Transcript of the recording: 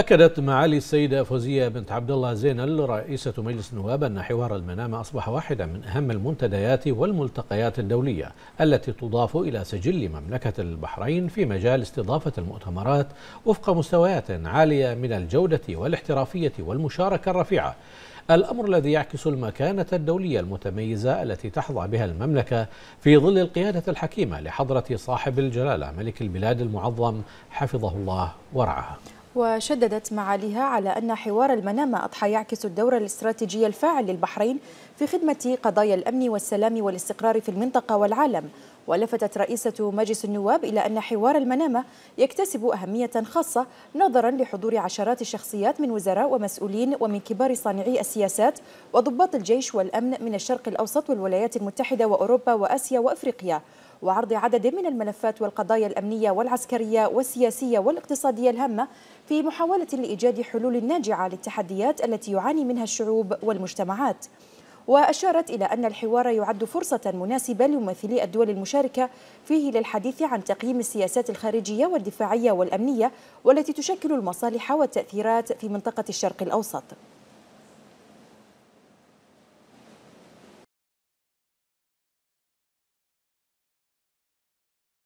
أكدت معالي السيدة فوزية بنت عبد الله زينل رئيسة مجلس النواب أن حوار المنامة أصبح واحدا من أهم المنتديات والملتقيات الدولية التي تضاف إلى سجل مملكة البحرين في مجال استضافة المؤتمرات وفق مستويات عالية من الجودة والاحترافية والمشاركة الرفيعة الأمر الذي يعكس المكانة الدولية المتميزة التي تحظى بها المملكة في ظل القيادة الحكيمة لحضرة صاحب الجلالة ملك البلاد المعظم حفظه الله ورعاه وشددت معاليها على أن حوار المنامة أضحى يعكس الدور الاستراتيجي الفاعل للبحرين في خدمة قضايا الأمن والسلام والاستقرار في المنطقة والعالم ولفتت رئيسة مجلس النواب إلى أن حوار المنامة يكتسب أهمية خاصة نظرا لحضور عشرات الشخصيات من وزراء ومسؤولين ومن كبار صانعي السياسات وضباط الجيش والأمن من الشرق الأوسط والولايات المتحدة وأوروبا وآسيا وأفريقيا وعرض عدد من الملفات والقضايا الأمنية والعسكرية والسياسية والاقتصادية الهامة في محاولة لإيجاد حلول ناجعة للتحديات التي يعاني منها الشعوب والمجتمعات وأشارت إلى أن الحوار يعد فرصة مناسبة لممثلي الدول المشاركة فيه للحديث عن تقييم السياسات الخارجية والدفاعية والأمنية والتي تشكل المصالح والتأثيرات في منطقة الشرق الأوسط